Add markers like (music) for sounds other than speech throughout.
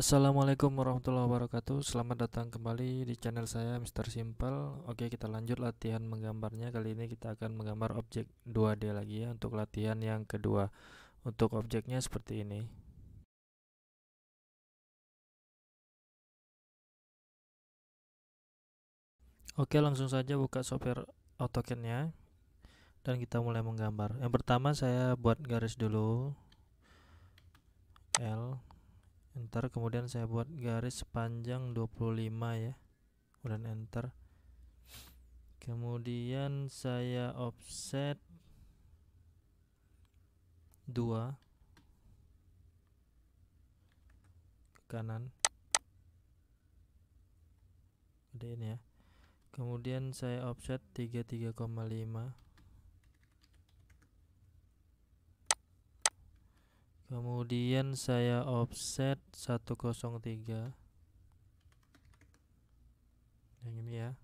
Assalamualaikum warahmatullahi wabarakatuh Selamat datang kembali di channel saya Mr. Simple Oke kita lanjut latihan menggambarnya Kali ini kita akan menggambar objek 2D lagi ya Untuk latihan yang kedua Untuk objeknya seperti ini Oke langsung saja buka software AutoCAD-nya Dan kita mulai menggambar Yang pertama saya buat garis dulu L enter kemudian saya buat garis sepanjang 25 ya kemudian enter kemudian saya offset 2 ke kanan gedein ya kemudian saya offset 33,5 kemudian saya offset 103 yang ini ya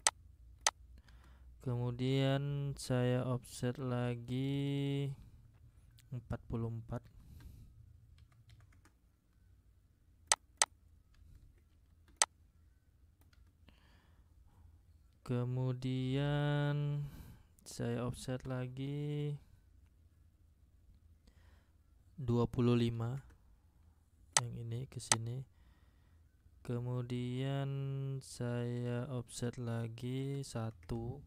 kemudian saya offset lagi 44 kemudian saya offset lagi 25 yang ini ke sini kemudian saya offset lagi satu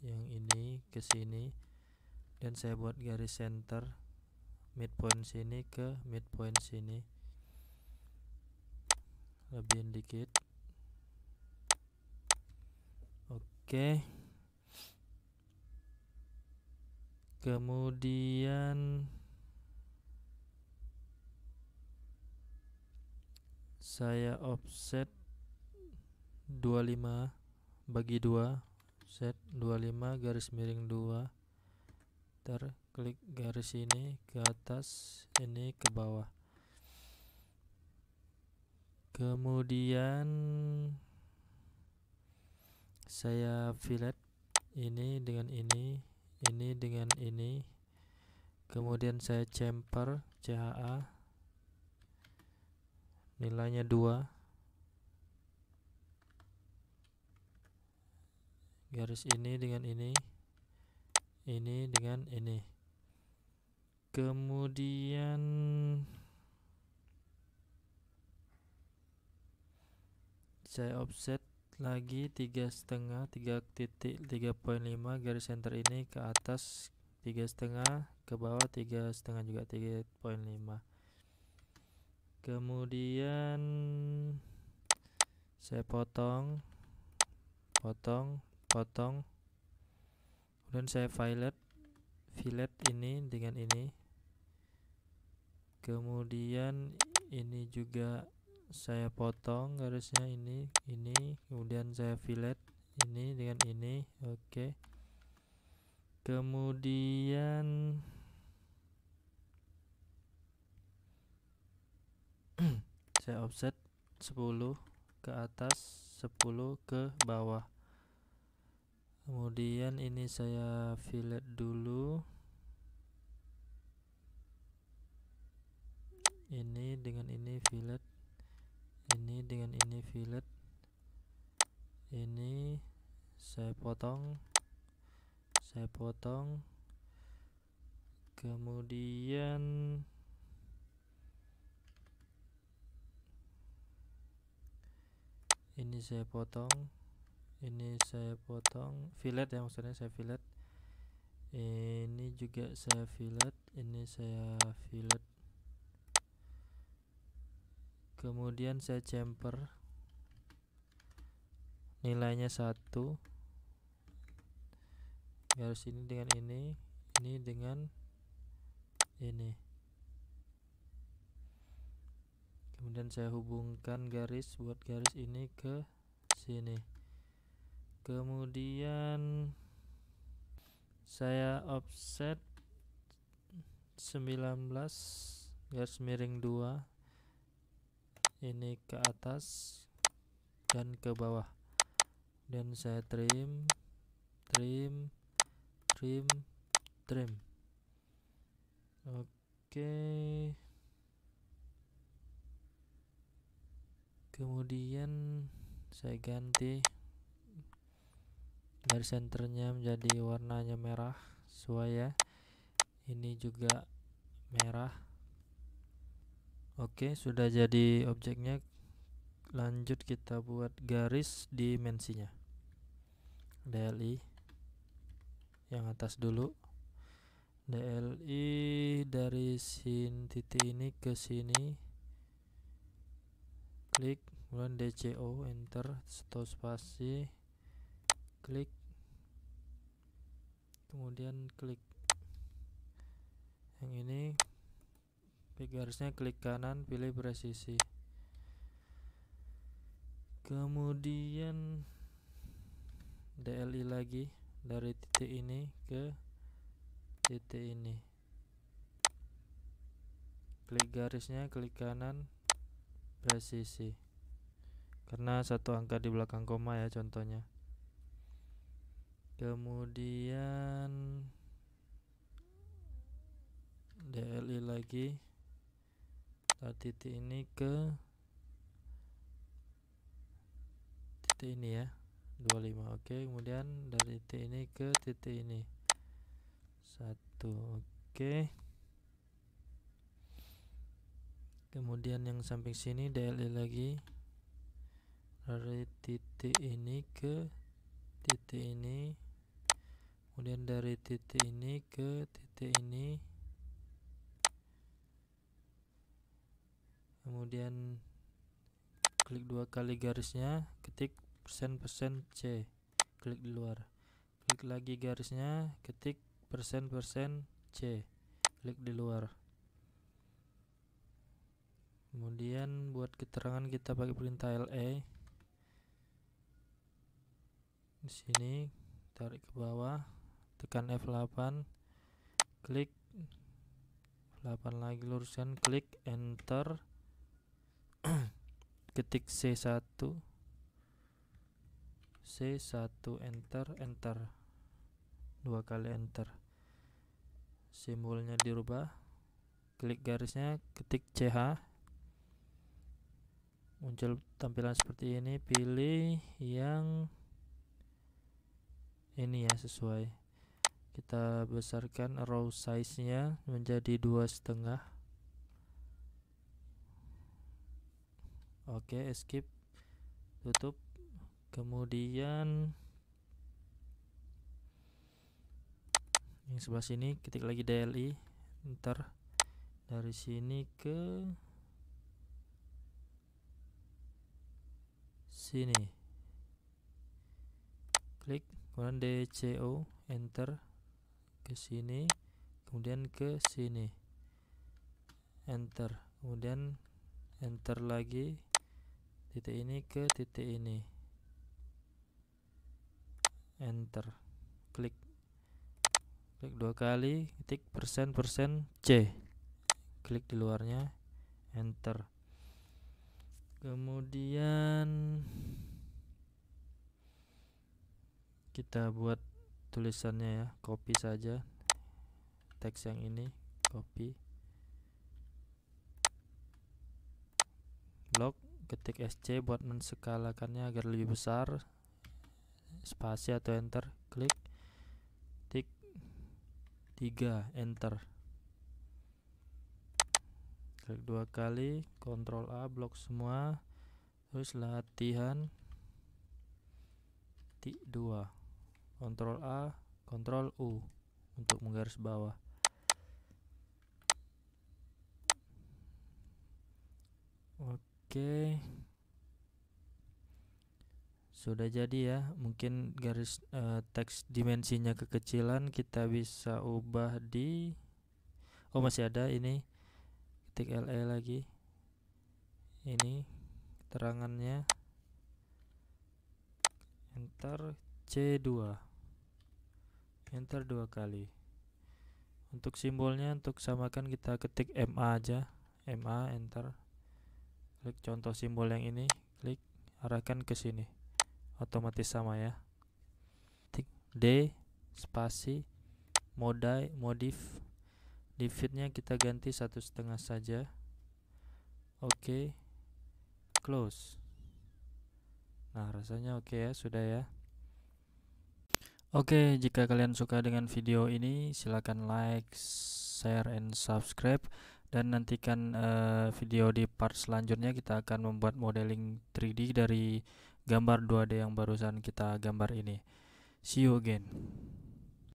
yang ini ke sini dan saya buat garis center midpoint sini ke midpoint sini lebih dikit oke kemudian saya offset 25 bagi 2 set 25 garis miring 2 ter klik garis ini ke atas ini ke bawah kemudian saya fillet ini dengan ini ini dengan ini kemudian saya chamfer CHA nilainya 2 garis ini dengan ini ini dengan ini kemudian saya offset lagi tiga setengah tiga titik tiga poin lima garis center ini ke atas tiga setengah ke bawah tiga setengah juga tiga poin lima kemudian saya potong potong potong kemudian saya fillet fillet ini dengan ini kemudian ini juga saya potong garisnya ini ini kemudian saya fillet ini dengan ini oke okay. kemudian Hmm. saya offset 10 ke atas 10 ke bawah kemudian ini saya fillet dulu ini dengan ini fillet ini dengan ini fillet ini saya potong saya potong kemudian ini saya potong ini saya potong fillet ya maksudnya saya fillet ini juga saya fillet ini saya fillet kemudian saya chamfer nilainya satu garis ini dengan ini ini dengan ini kemudian saya hubungkan garis buat garis ini ke sini kemudian saya offset 19 garis miring 2 ini ke atas dan ke bawah dan saya trim trim trim trim oke okay. kemudian saya ganti dari senternya menjadi warnanya merah sesuai ya ini juga merah oke sudah jadi objeknya lanjut kita buat garis dimensinya DLI yang atas dulu DLI dari sin titik ini ke sini klik kemudian DCO enter atau spasi klik kemudian klik yang ini garisnya klik kanan pilih presisi kemudian DLI lagi dari titik ini ke titik ini klik garisnya klik kanan presisi karena satu angka di belakang koma ya contohnya kemudian DLI lagi Kita nah, titik ini ke titik ini ya 25 oke kemudian dari titik ini ke titik ini satu oke kemudian yang samping sini DLE lagi dari titik ini ke titik ini kemudian dari titik ini ke titik ini kemudian klik dua kali garisnya ketik persen persen C klik di luar klik lagi garisnya ketik persen persen C klik di luar kemudian buat keterangan kita pakai perintah LE di sini tarik ke bawah tekan F8 klik F8 lagi luruskan klik enter (clears throat) ketik C1 C1 enter enter dua kali enter simbolnya dirubah klik garisnya ketik CH muncul tampilan seperti ini pilih yang ini ya sesuai kita besarkan row size nya menjadi dua setengah oke skip tutup kemudian yang sebelah sini ketik lagi DLI ntar dari sini ke sini klik kemudian DCO enter ke sini kemudian ke sini enter kemudian enter lagi titik ini ke titik ini enter klik klik dua kali ketik persen persen C klik di luarnya enter kemudian kita buat tulisannya ya copy saja teks yang ini copy blok ketik sc buat menskalakannya agar lebih besar spasi atau enter klik tik 3 enter dua kali kontrol A blok semua terus latihan t 2 kontrol A kontrol U untuk menggaris bawah oke sudah jadi ya mungkin garis uh, teks dimensinya kekecilan kita bisa ubah di oh masih ada ini ketik LE lagi ini keterangannya enter C2 enter dua kali untuk simbolnya untuk samakan kita ketik MA aja MA enter klik contoh simbol yang ini klik arahkan ke sini otomatis sama ya ketik D spasi modai modif leaf fitnya kita ganti satu setengah saja oke okay. close nah rasanya oke okay ya sudah ya oke okay, jika kalian suka dengan video ini silahkan like share and subscribe dan nantikan uh, video di part selanjutnya kita akan membuat modeling 3D dari gambar 2D yang barusan kita gambar ini see you again